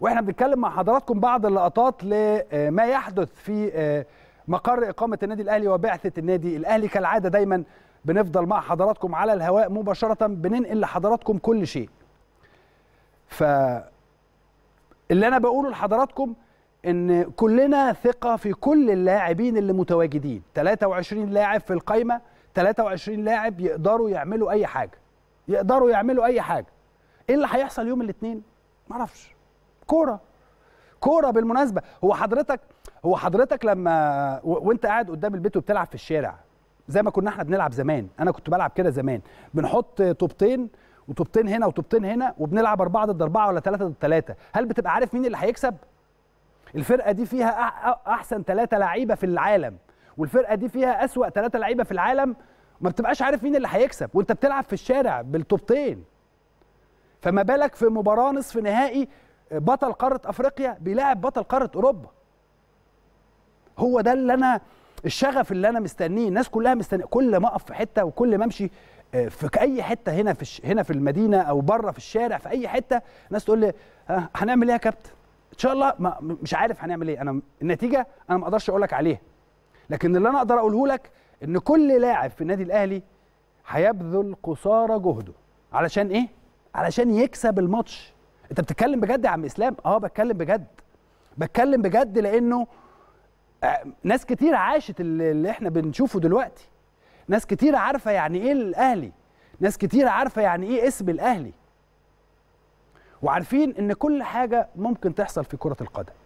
واحنا بنتكلم مع حضراتكم بعض اللقطات لما يحدث في آه، مقر اقامه النادي الاهلي وبعثه النادي الاهلي كالعاده دايما بنفضل مع حضراتكم على الهواء مباشره بننقل لحضراتكم كل شيء ف اللي انا بقوله لحضراتكم ان كلنا ثقه في كل اللاعبين اللي متواجدين 23 لاعب في القايمه 23 لاعب يقدروا يعملوا اي حاجه يقدروا يعملوا اي حاجه ايه اللي هيحصل يوم الاثنين معرفش كوره كوره بالمناسبه هو حضرتك هو حضرتك لما وانت قاعد قدام البيت وبتلعب في الشارع زي ما كنا احنا بنلعب زمان انا كنت بلعب كده زمان بنحط طوبتين وطوبتين هنا وطوبتين هنا وبنلعب أربعة ضد أربعة ولا ثلاثة ضد ثلاثة هل بتبقى عارف مين اللي هيكسب؟ الفرقة دي فيها أحسن ثلاثة لعيبة في العالم والفرقة دي فيها أسوأ ثلاثة لعيبة في العالم ما بتبقاش عارف مين اللي هيكسب وأنت بتلعب في الشارع بالطوبتين فما بالك في مباراة نصف نهائي بطل قاره افريقيا بيلاعب بطل قاره اوروبا هو ده اللي انا الشغف اللي انا مستنيه الناس كلها مستنيه كل ما اقف في حته وكل ما امشي آه، في اي حته هنا في هنا في المدينه او بره في الشارع في اي حته الناس تقول لي آه، هنعمل ايه يا كابتن ان شاء الله ما مش عارف هنعمل ايه انا النتيجه انا ما اقدرش اقول لك عليها لكن اللي انا اقدر اقوله لك ان كل لاعب في النادي الاهلي هيبذل قصارى جهده علشان ايه علشان يكسب الماتش انت بتتكلم بجد يا عم اسلام اه بتكلم بجد بتكلم بجد لانه آه، ناس كتير عاشت اللي احنا بنشوفه دلوقتي ناس كتير عارفه يعني ايه الاهلي ناس كتير عارفه يعني ايه اسم الاهلي وعارفين ان كل حاجه ممكن تحصل في كره القدم